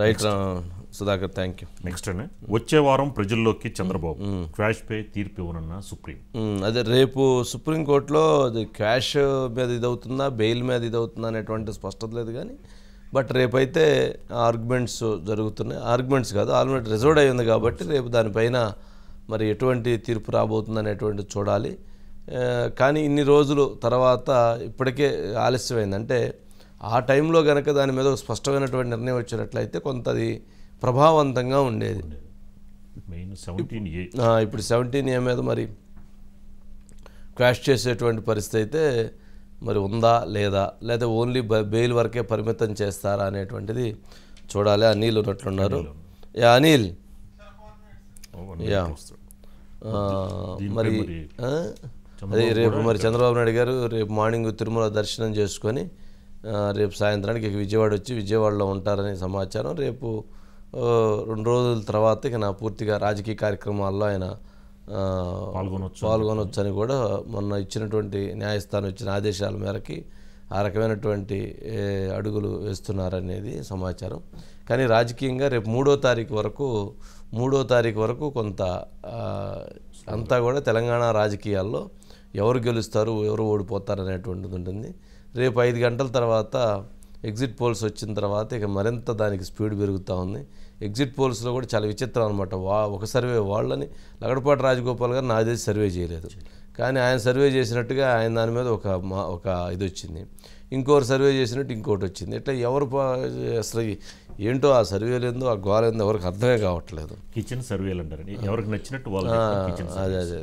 Right Sudhakar thank you next అండి వచ్చే వారం ప్రజల్లోకి చంద్రబాబు mm. mm. క్యాష్ పే తీర్పు ఇవ్వనున్న సుప్రీం mm. అదే రేపు సుప్రీంకోర్టులో అది క్యాష్ మీద ఇది అవుతుందా బెయిల్ మీద ఇది అవుతుందా అనేటువంటి స్పష్టత లేదు కానీ బట్ రేపైతే ఆర్గ్యుమెంట్స్ జరుగుతున్నాయి ఆర్గ్యుమెంట్స్ కాదు ఆల్మోస్ట్ రిజర్వ్డ్ అయ్యింది కాబట్టి రేపు దానిపైన మరి ఎటువంటి తీర్పు రాబోతుంది అనేటువంటి చూడాలి కానీ ఇన్ని రోజులు తర్వాత ఇప్పటికే ఆలస్యమైంది అంటే ఆ టైంలో కనుక దాని మీద స్పష్టమైనటువంటి నిర్ణయం వచ్చినట్లయితే కొంత అది ప్రభావవంతంగా ఉండేది ఇప్పుడు సెవెంటీన్ ఏ మీద మరి క్రాష్ చేసేటువంటి పరిస్థితి అయితే మరి ఉందా లేదా లేదా ఓన్లీ బెయిల్ వరకే పరిమితం చేస్తారా అనేటువంటిది చూడాలి అనిల్ ఉన్నట్లున్నారు యా అనిల్ యా మరి అదే రేపు మరి చంద్రబాబు నాయుడు గారు రేపు మార్నింగ్ తిరుమల దర్శనం చేసుకొని రేపు సాయంత్రానికి ఇక విజయవాడ వచ్చి విజయవాడలో ఉంటారని సమాచారం రేపు రెండు రోజుల తర్వాత ఇక నా పూర్తిగా రాజకీయ కార్యక్రమాల్లో ఆయన పాల్గొనవచ్చు పాల్గొనొచ్చని కూడా మొన్న ఇచ్చినటువంటి న్యాయస్థానం ఇచ్చిన ఆదేశాల మేరకి ఆ రకమైనటువంటి అడుగులు వేస్తున్నారనేది సమాచారం కానీ రాజకీయంగా రేపు మూడో తారీఖు వరకు మూడో తారీఖు వరకు కొంత అంతా కూడా తెలంగాణ రాజకీయాల్లో ఎవరు గెలుస్తారు ఎవరు ఓడిపోతారు అనేటువంటిది ఉంటుంది రేపు ఐదు గంటల తర్వాత ఎగ్జిట్ పోల్స్ వచ్చిన తర్వాత ఇక మరింత దానికి స్పీడ్ పెరుగుతూ ఉంది ఎగ్జిట్ పోల్స్లో కూడా చాలా విచిత్రం అనమాట వా ఒక సర్వే వాళ్ళని లగడపాటి రాజగోపాల్ గారు నా తెలిసి సర్వే చేయలేదు కానీ ఆయన సర్వే చేసినట్టుగా ఆయన దాని మీద ఒక మా ఒక ఇది వచ్చింది ఇంకోరు సర్వే చేసినట్టు ఇంకోటి వచ్చింది ఇట్లా ఎవరు అసలు ఏంటో ఆ సర్వేలు ఏందో ఆ గోల ఏందో ఎవరికి అర్థమే కావట్లేదు కిచెన్ సర్వేలు అంటారు ఎవరికి నచ్చినట్టు అదే అదే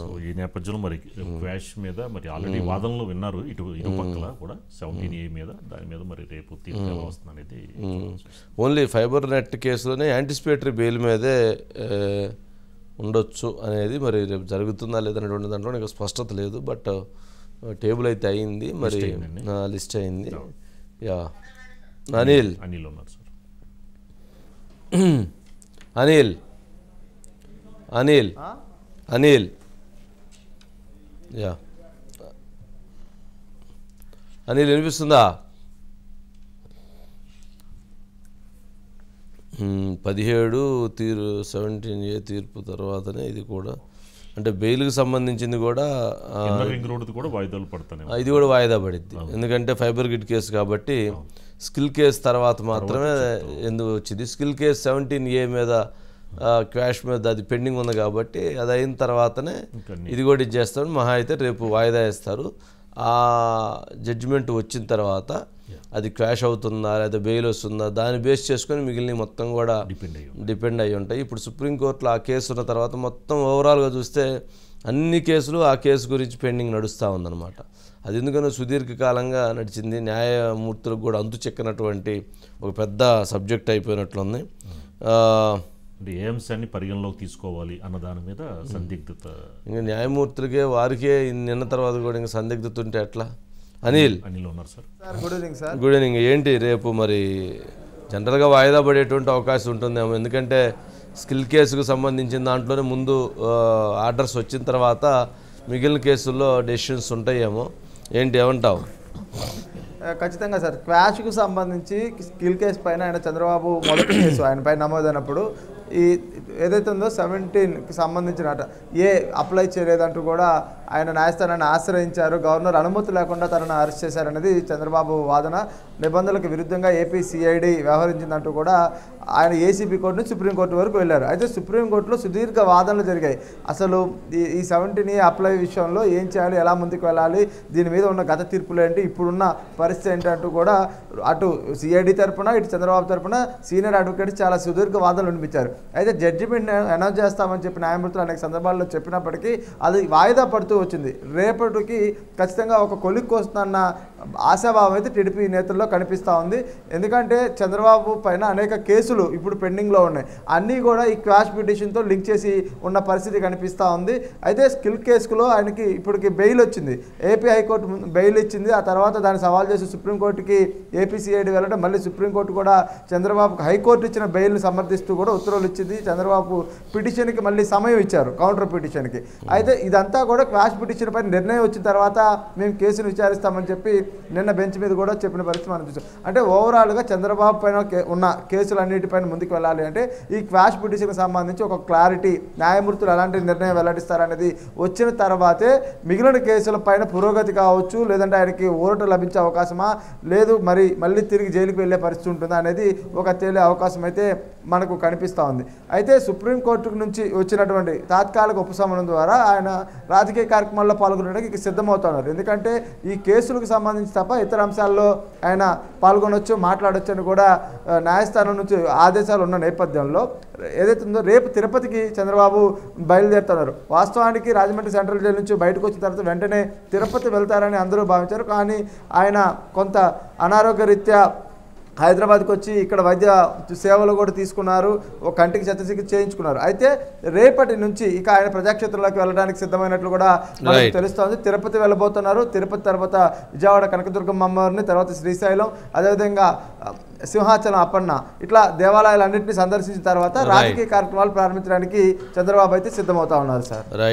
సో ఈ నేపథ్యంలో మరి క్వాష్ మీద మరి ఆల్రెడీ hmm. వాదనలు విన్నారు ఇటు ఇటు hmm. పక్కల కూడా సెవెంటీన్ ఏ మీద దాని మీద మరి రేపు తీర్పు వస్తుంది అనేది ఓన్లీ ఫైబర్ నెట్ కేసులోనే యాంటిసిపేటరీ బెయిల్ మీదే ఉండొచ్చు అనేది మరి రేపు జరుగుతుందా లేదనేటువంటి దాంట్లో నాకు స్పష్టత లేదు బట్ టేబుల్ uh, అయితే అయింది మరి లిస్ట్ అయింది యా అనిల్ అనిల్ ఉన్నారు సార్ అనిల్ అనిల్ అనిల్ యా అని వినిపిస్తుందా పదిహేడు తీరు సెవెంటీన్ ఏ తీర్పు తర్వాతనే ఇది కూడా అంటే బెయిల్కి సంబంధించింది కూడా కూడా వాయిదాలు పడుతున్నాయి ఇది కూడా వాయిదా పడింది ఎందుకంటే ఫైబర్ గిడ్ కేసు కాబట్టి స్కిల్ కేసు తర్వాత మాత్రమే ఎందుకు వచ్చింది స్కిల్ కేసు సెవెంటీన్ ఏ మీద క్వాష్ మీద అది పెండింగ్ ఉంది కాబట్టి అది అయిన తర్వాతనే ఇది కూడా ఇచ్చేస్తాడు మహా అయితే రేపు వాయిదా వేస్తారు ఆ జడ్జిమెంట్ వచ్చిన తర్వాత అది క్వాష్ అవుతుందా లేదా బెయిల్ వస్తుందా దాన్ని బేస్ చేసుకొని మిగిలిన మొత్తం కూడా డిపెండ్ అయ్యి ఉంటాయి ఇప్పుడు సుప్రీంకోర్టులో ఆ కేసు ఉన్న తర్వాత మొత్తం ఓవరాల్గా చూస్తే అన్ని కేసులు ఆ కేసు గురించి పెండింగ్ నడుస్తూ ఉందన్నమాట అది ఎందుకంటే సుదీర్ఘకాలంగా నడిచింది న్యాయమూర్తులకు కూడా అంతు చెక్కినటువంటి ఒక పెద్ద సబ్జెక్ట్ అయిపోయినట్లుంది hmm. అంటే ఏ అంశాన్ని పరిగణలోకి తీసుకోవాలి అన్న దాని మీద సందిగ్ధత ఇంకా న్యాయమూర్తులకే వారికే నిన్న తర్వాత కూడా ఇంకా సందిగ్ధత ఉంటే ఎట్లా అనిల్ అనిల్ ఉన్నారు sir good evening sir good evening ఏంటి రేపు మరి జనరల్గా వాయిదా పడేటువంటి అవకాశం ఉంటుందేమో ఎందుకంటే స్కిల్ కేసుకు సంబంధించిన దాంట్లోనే ముందు ఆర్డర్స్ వచ్చిన తర్వాత మిగిలిన కేసుల్లో డెసిషన్స్ ఉంటాయేమో ఏంటి ఏమంటావు ఖచ్చితంగా సార్ క్వాష్కు సంబంధించి స్కిల్ కేసు పైన ఆయన చంద్రబాబు మొదటి కేసు ఆయన పైన నమోదైనప్పుడు ఈ ఏదైతే ఉందో సెవెంటీన్కి సంబంధించిన అట ఏ అప్లై చేయలేదంటూ కూడా ఆయన న్యాయస్థానాన్ని ఆశ్రయించారు గవర్నర్ అనుమతి లేకుండా తనను అరెస్ట్ చేశారనేది చంద్రబాబు వాదన నిబంధనలకు విరుద్ధంగా ఏపీ సిఐడి వ్యవహరించిందంటూ కూడా ఆయన ఏసీబీ కోర్టు నుంచి సుప్రీంకోర్టు వరకు వెళ్ళారు అయితే సుప్రీంకోర్టులో సుదీర్ఘ వాదనలు జరిగాయి అసలు ఈ ఈ సెవెంటీని అప్లై విషయంలో ఏం చేయాలి ఎలా ముందుకు వెళ్ళాలి దీని మీద ఉన్న గత తీర్పులు ఏంటి ఇప్పుడున్న పరిస్థితి ఏంటంటూ కూడా అటు సిఐడి తరపున ఇటు చంద్రబాబు తరఫున సీనియర్ అడ్వకేట్ చాలా సుదీర్ఘ వాదనలు వినిపించారు అయితే జడ్జిమెంట్ అనౌన్స్ చేస్తామని చెప్పి న్యాయమూర్తులు అనేక సందర్భాల్లో చెప్పినప్పటికీ అది వాయిదా పడుతూ వచ్చింది రేపటికి ఖచ్చితంగా ఒక కొలిక్కి వస్తుందన్న ఆశాభావం అయితే టీడీపీ నేతల్లో కనిపిస్తూ ఉంది ఎందుకంటే చంద్రబాబు పైన అనేక కేసులు ఇప్పుడు పెండింగ్లో ఉన్నాయి అన్నీ కూడా ఈ క్వాష్ పిటిషన్తో లింక్ చేసి ఉన్న పరిస్థితి కనిపిస్తూ ఉంది అయితే స్కిల్ కేసులో ఆయనకి ఇప్పటికి బెయిల్ వచ్చింది ఏపీ హైకోర్టు బెయిల్ ఇచ్చింది ఆ తర్వాత దాన్ని సవాల్ చేసి సుప్రీంకోర్టుకి ఏపీసీఐడి వెళ్ళడం మళ్ళీ సుప్రీంకోర్టు కూడా చంద్రబాబుకు హైకోర్టు ఇచ్చిన బెయిల్ని సమర్థిస్తూ కూడా ఉత్తర్వులు ఇచ్చింది చంద్రబాబు పిటిషన్కి మళ్ళీ సమయం ఇచ్చారు కౌంటర్ పిటిషన్కి అయితే ఇదంతా కూడా క్వాష్ పిటిషన్ పైన నిర్ణయం వచ్చిన తర్వాత మేము కేసును విచారిస్తామని చెప్పి నిన్న బెంచ్ మీద కూడా చెప్పిన పరిస్థితి మనం చూసాం అంటే ఓవరాల్గా చంద్రబాబు పైన ఉన్న కేసులన్నిటిపైన ముందుకు వెళ్ళాలి అంటే ఈ క్వాష్ పిటిషన్కి సంబంధించి ఒక క్లారిటీ న్యాయమూర్తులు ఎలాంటి నిర్ణయం వెల్లడిస్తారనేది వచ్చిన తర్వాతే మిగిలిన కేసుల పైన పురోగతి కావచ్చు లేదంటే ఆయనకి ఊరట లభించే అవకాశమా లేదు మరి మళ్ళీ తిరిగి జైలుకి వెళ్ళే పరిస్థితి ఉంటుందా అనేది ఒక తేలే అవకాశం అయితే మనకు కనిపిస్తూ ఉంది అయితే సుప్రీంకోర్టు నుంచి వచ్చినటువంటి తాత్కాలిక ఉపశమనం ద్వారా ఆయన రాజకీయ కార్యక్రమాల్లో పాల్గొనడానికి సిద్ధమవుతున్నారు ఎందుకంటే ఈ కేసులకు సంబంధించి తప్ప ఇతర అంశాల్లో ఆయన పాల్గొనవచ్చు మాట్లాడవచ్చు అని కూడా న్యాయస్థానం నుంచి ఆదేశాలు ఉన్న నేపథ్యంలో ఏదైతే ఉందో రేపు తిరుపతికి చంద్రబాబు బయలుదేరుతున్నారు వాస్తవానికి రాజమండ్రి సెంట్రల్ జైలు నుంచి బయటకు వచ్చిన తర్వాత వెంటనే తిరుపతి వెళ్తారని అందరూ భావించారు కానీ ఆయన కొంత అనారోగ్యరీత్యా హైదరాబాద్కి వచ్చి ఇక్కడ వైద్య సేవలు కూడా తీసుకున్నారు ఒక కంటికి చెత్త చికిత్స చేయించుకున్నారు అయితే రేపటి నుంచి ఇక ఆయన ప్రజాక్షేత్రంలోకి వెళ్ళడానికి సిద్ధమైనట్లు కూడా మనకు తెలుస్తోంది తిరుపతి వెళ్ళబోతున్నారు తిరుపతి తర్వాత విజయవాడ కనకదుర్గం అమ్మవారిని తర్వాత శ్రీశైలం అదేవిధంగా సింహాచలం అప్పన్న ఇట్లా దేవాలయాలన్నింటినీ సందర్శించిన తర్వాత రాజకీయ కార్యక్రమాలు ప్రారంభించడానికి చంద్రబాబు అయితే సిద్ధమవుతా ఉన్నారు సార్